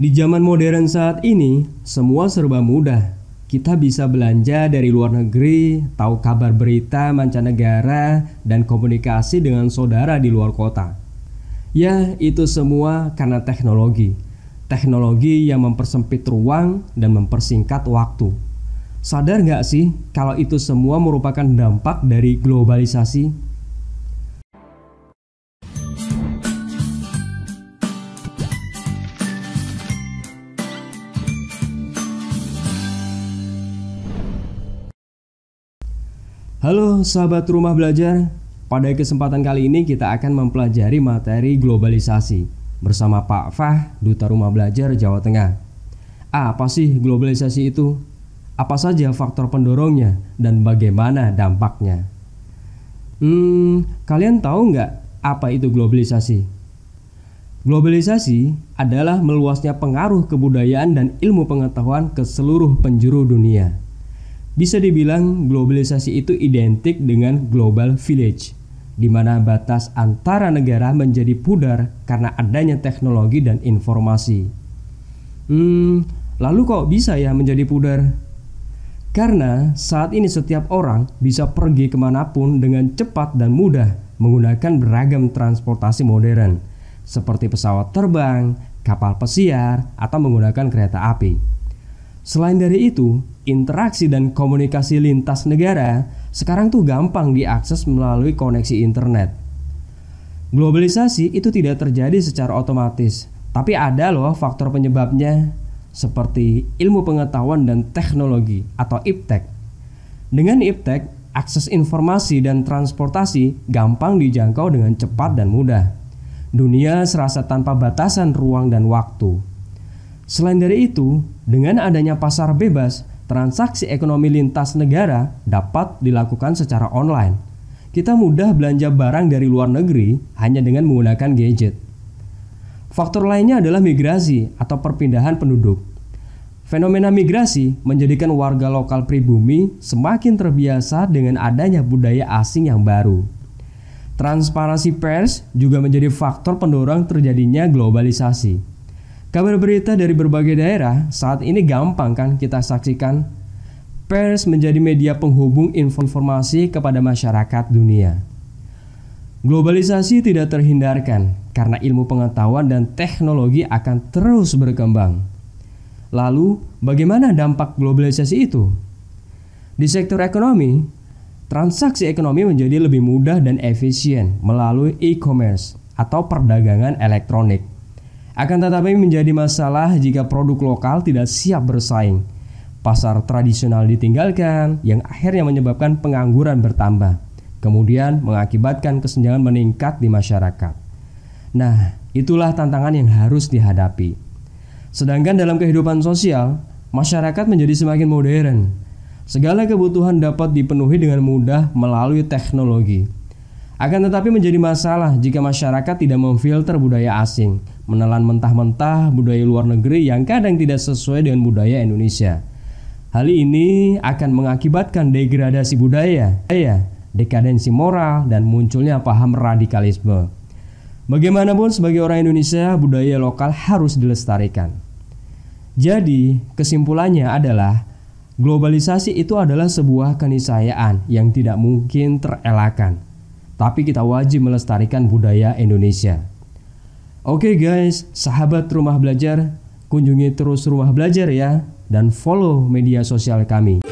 Di zaman modern saat ini, semua serba mudah. Kita bisa belanja dari luar negeri, tahu kabar berita mancanegara, dan komunikasi dengan saudara di luar kota. Ya, itu semua karena teknologi. Teknologi yang mempersempit ruang dan mempersingkat waktu. Sadar nggak sih kalau itu semua merupakan dampak dari globalisasi? Halo sahabat rumah belajar, pada kesempatan kali ini kita akan mempelajari materi globalisasi bersama Pak Fah, Duta Rumah Belajar Jawa Tengah. Apa sih globalisasi itu? Apa saja faktor pendorongnya dan bagaimana dampaknya? Hmm, kalian tahu nggak apa itu globalisasi? Globalisasi adalah meluasnya pengaruh kebudayaan dan ilmu pengetahuan ke seluruh penjuru dunia. Bisa dibilang globalisasi itu identik dengan global village, di mana batas antara negara menjadi pudar karena adanya teknologi dan informasi. Hmm, lalu kok bisa ya menjadi pudar? Karena saat ini setiap orang bisa pergi kemanapun dengan cepat dan mudah menggunakan beragam transportasi modern, seperti pesawat terbang, kapal pesiar, atau menggunakan kereta api. Selain dari itu, interaksi dan komunikasi lintas negara sekarang tuh gampang diakses melalui koneksi internet. Globalisasi itu tidak terjadi secara otomatis, tapi ada loh faktor penyebabnya seperti ilmu pengetahuan dan teknologi atau iptek. Dengan iptek, akses informasi dan transportasi gampang dijangkau dengan cepat dan mudah. Dunia serasa tanpa batasan ruang dan waktu. Selain dari itu, dengan adanya pasar bebas, transaksi ekonomi lintas negara dapat dilakukan secara online. Kita mudah belanja barang dari luar negeri hanya dengan menggunakan gadget. Faktor lainnya adalah migrasi atau perpindahan penduduk. Fenomena migrasi menjadikan warga lokal pribumi semakin terbiasa dengan adanya budaya asing yang baru. Transparansi pers juga menjadi faktor pendorong terjadinya globalisasi. Kabar berita dari berbagai daerah saat ini gampang kan kita saksikan. Pers menjadi media penghubung informasi kepada masyarakat dunia. Globalisasi tidak terhindarkan karena ilmu pengetahuan dan teknologi akan terus berkembang. Lalu, bagaimana dampak globalisasi itu? Di sektor ekonomi, transaksi ekonomi menjadi lebih mudah dan efisien melalui e-commerce atau perdagangan elektronik. Akan tetapi menjadi masalah jika produk lokal tidak siap bersaing. Pasar tradisional ditinggalkan yang akhirnya menyebabkan pengangguran bertambah. Kemudian mengakibatkan kesenjangan meningkat di masyarakat. Nah, itulah tantangan yang harus dihadapi. Sedangkan dalam kehidupan sosial, masyarakat menjadi semakin modern. Segala kebutuhan dapat dipenuhi dengan mudah melalui teknologi akan tetapi menjadi masalah jika masyarakat tidak memfilter budaya asing, menelan mentah-mentah budaya luar negeri yang kadang tidak sesuai dengan budaya Indonesia. Hal ini akan mengakibatkan degradasi budaya, dekadensi moral, dan munculnya paham radikalisme. Bagaimanapun sebagai orang Indonesia, budaya lokal harus dilestarikan. Jadi, kesimpulannya adalah globalisasi itu adalah sebuah keniscayaan yang tidak mungkin terelakkan tapi kita wajib melestarikan budaya Indonesia. Oke guys, sahabat rumah belajar, kunjungi terus rumah belajar ya dan follow media sosial kami.